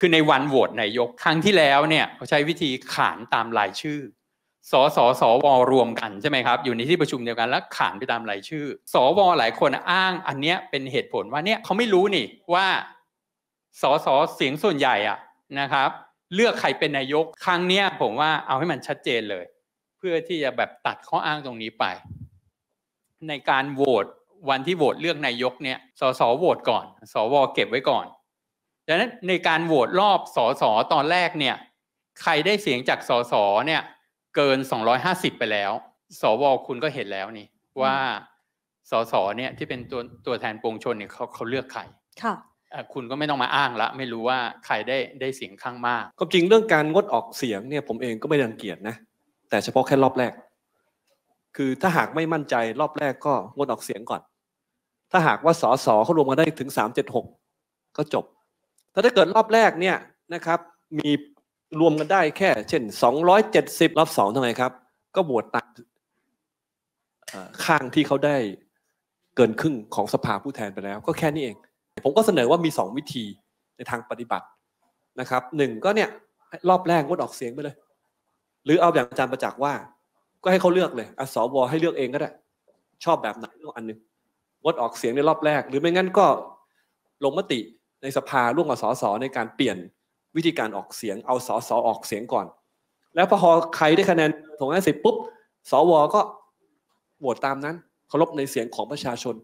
คือ ในวันโหวตนายกครั้งที่แล้วเนี่ยเขาใช้วิธีขานตามรายชื่อ สส สวรวมกันใช่ไหมครับอยู่ในที่ประชุมเดียวกันแล้วขานไปตามรายชื่อสวหลายคนอ้างอันเนี้ยเป็นเหตุผลว่าเนี่ยเขาไม่รู้นี่ว่าสสเสียงส่วนใหญ่อ่ะนะครับ เลือกใครเป็นนายกครั้งเนี้ยผมว่าเอาให้มันชัดเจนเลย เพื่อที่จะแบบตัดข้ออ้างตรงนี้ไปในการโหวตวันที่โหวตเลือกนายกเนี่ยสสโหวตก่อนสวเก็บไว้ก่อนดังนั้นในการโหวตรอบสอสอตอนแรกเนี่ยใครได้เสียงจากสอสอเนี่ยเกิน 250 ไปแล้วสวคุณก็เห็นแล้วนี่ ว่าสอสอเนี่ยที่เป็นตัวตัวแทนปวงชนเนี่ยเขาเขาเลือกใครค่ะคุณก็ไม่ต้องมาอ้างละไม่รู้ว่าใครได้ได้เสียงข้างมาก ก็จริงเรื่องการงดออกเสียงเนี่ยผมเองก็ไม่รังเกียจนะแต่เฉพาะแค่รอบแรก คือถ้าหากไม่มั่นใจรอบแรกก็งดออกเสียงก่อน ถ้าหากว่าสอสอเขารวมกันได้ถึง376ก็จบแต่ถ้าเกิดรอบแรกเนี่ยนะครับ มีรวมกันได้แค่เช่น 270 รอบสองทำไมครับ ก็บวชตัดข้างที่เขาได้เกินครึ่งของสภาผู้แทนไปแล้ว ก็แค่นี้เอง ผมก็เสนอว่ามี 2 วิธีในทางปฏิบัตินะครับ หนึ่งก็เนี่ย รอบแรกงดออกเสียงไปเลย หรือเอาอย่างอาจารย์ประจักษ์ว่า ก็ให้เขาเลือกเลยอสวให้เลือกเองก็ได้ชอบแบบไหนเลือกอันนึงงดออกเสียงในรอบแรกหรือไม่งั้นก็ลงมติในสภาร่วมกับสสในการเปลี่ยนวิธีการออกเสียงเอาสสออกเสียงก่อน แล้วพอใครได้คะแนนถงห้าสิบปุ๊บสวก็โหวตตามนั้น เคารพในเสียงของประชาชน